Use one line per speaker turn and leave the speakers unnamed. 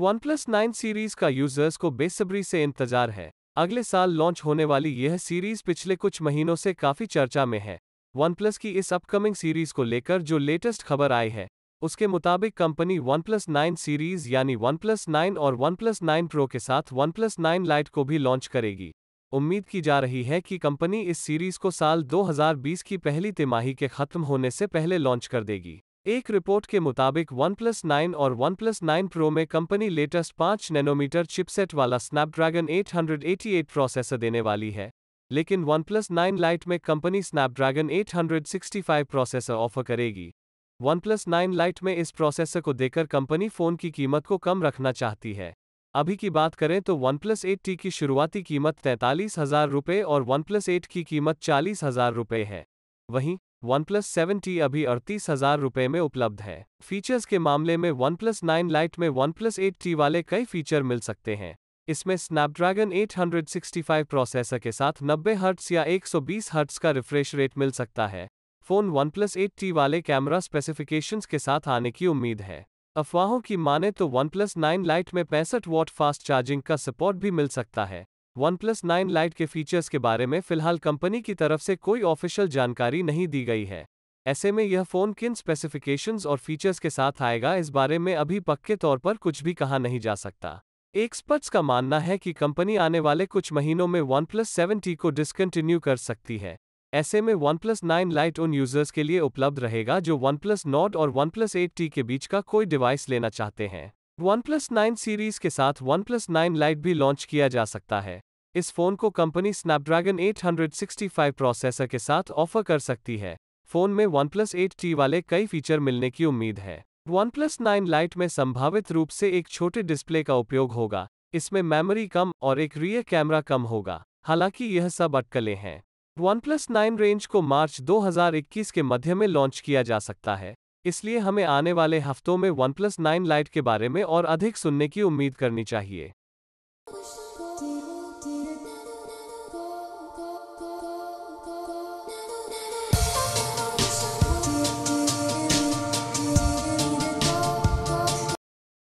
OnePlus 9 series का users को बेसब्री से इंतजार है अगले साल लॉन्च होने वाली यह सीरीज पिछले कुछ महीनों से काफी चर्चा में है OnePlus की इस अपकमिंग सीरीज को लेकर जो लेटेस्ट खबर आई है उसके मुताबिक कंपनी OnePlus 9 सीरीज यानी OnePlus 9 और OnePlus 9 Pro के साथ OnePlus 9 Lite को भी लॉन्च करेगी उम्मीद की जा रही है कि कंपनी इस सीरीज को साल 2020 की पहली तिमाही के खत्म होने से पहले लॉन्च कर देगी एक रिपोर्ट के मुताबिक OnePlus 9 और OnePlus 9 Pro में कंपनी लेटेस्ट 5 नैनोमीटर चिपसेट वाला स्नैपड्रैगन 888 प्रोसेसर देने वाली है लेकिन OnePlus 9 लाइट में कंपनी स्नैपड्रैगन 865 प्रोसेसर ऑफर करेगी OnePlus 9 लाइट में इस प्रोसेसर को देकर कंपनी फ़ोन की कीमत को कम रखना चाहती है अभी की बात करें तो OnePlus 8T की शुरुआती कीमत तैंतालीस हज़ार रुपये और OnePlus 8 की कीमत चालीस हज़ार रुपये है वहीं OnePlus 7T अभी अड़तीस हजार रुपये में उपलब्ध है फीचर्स के मामले में OnePlus 9 लाइट में OnePlus 8T वाले कई फीचर मिल सकते हैं इसमें स्नैपड्रैगन 865 प्रोसेसर के साथ 90 हर्ट्स या 120 हर्ट्स का रिफ्रेश रेट मिल सकता है फोन OnePlus 8T वाले कैमरा स्पेसिफिकेशंस के साथ आने की उम्मीद है अफवाहों की माने तो OnePlus 9 लाइट में पैंसठ वॉट फास्ट चार्जिंग का सपोर्ट भी मिल सकता है OnePlus 9 Lite के फीचर्स के बारे में फिलहाल कंपनी की तरफ से कोई ऑफिशियल जानकारी नहीं दी गई है ऐसे में यह फोन किन स्पेसिफिकेशंस और फीचर्स के साथ आएगा इस बारे में अभी पक्के तौर पर कुछ भी कहा नहीं जा सकता एक्सपर्ट्स का मानना है कि कंपनी आने वाले कुछ महीनों में OnePlus 7T को डिसकंटिन्यू कर सकती है ऐसे में OnePlus 9 Lite उन यूजर्स के लिए उपलब्ध रहेगा जो OnePlus Nord और OnePlus 8T के बीच का कोई डिवाइस लेना चाहते हैं OnePlus 9 सीरीज के साथ OnePlus 9 Lite भी लॉन्च किया जा सकता है इस फोन को कंपनी स्नैपड्रैगन 865 प्रोसेसर के साथ ऑफर कर सकती है फोन में OnePlus 8T वाले कई फीचर मिलने की उम्मीद है OnePlus 9 Lite में संभावित रूप से एक छोटे डिस्प्ले का उपयोग होगा इसमें मेमोरी कम और एक रियर कैमरा कम होगा हालांकि यह सब अटकलें हैं OnePlus 9 रेंज को मार्च 2021 के मध्य में लॉन्च किया जा सकता है इसलिए हमें आने वाले हफ्तों में वन प्लस नाइन लाइट के बारे में और अधिक सुनने की उम्मीद करनी चाहिए